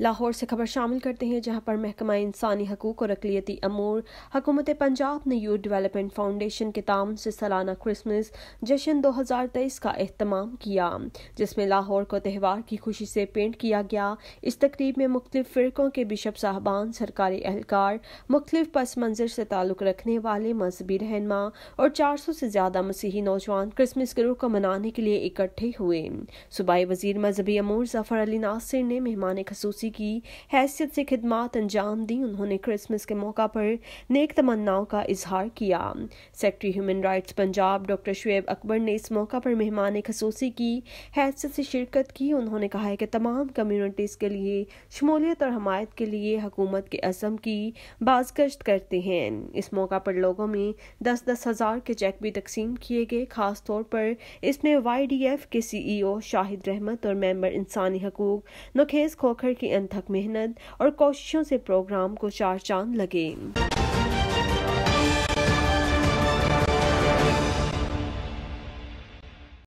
लाहौर से खबर शामिल करते हैं जहां पर महकमा इंसानी हकूक और अकलीती अमूर हकूमत पंजाब ने यूथ डेवलपमेंट फाउंडेशन के ताम से सालाना क्रिसमस जश्न 2023 का अहतमाम किया जिसमें लाहौर को त्यौहार की खुशी से पेंट किया गया इस तकरीब में मुख्तलिफ फ़िरक़ों के बिशप साहबान सरकारी एहलकार मुख्तलिफ पस मंजर से ताल्लुक़ रखने वाले मजहबी रहनमा और चार सौ से ज़्यादा मसीही नौजवान क्रिसमस गुरु को मनाने के लिए इकट्ठे हुए सूबाई वजीर मजहबी अमूर जफर अली नासिर ने मेहमान खसूसी जी की हैसियत से खिदमत अंजाम दी उन्होंने क्रिसमस के मौका पर नेक तमन्नाओं का इजहार किया secretary human rights Punjab doctor Shoaib Akbar ने इस मौका पर मेहमान खसूसी की हैसियत से शिरकत की उन्होंने कहा है कि तमाम कम्यूनिटीज़ के लिए शमूलियत और हमायत के लिए हकूमत के अजम की बाजगश्त करते हैं इस मौका पर लोगों में दस दस हज़ार के चेक भी तकसीम किए गए खास तौर पर इसमें वाई डी एफ के सी ई ओ शाहिद रहमत और मेम्बर इंसानी हकूक नखेज खोखर की अनथक मेहनत और कोशिशों से प्रोग्राम को चार चांद लगे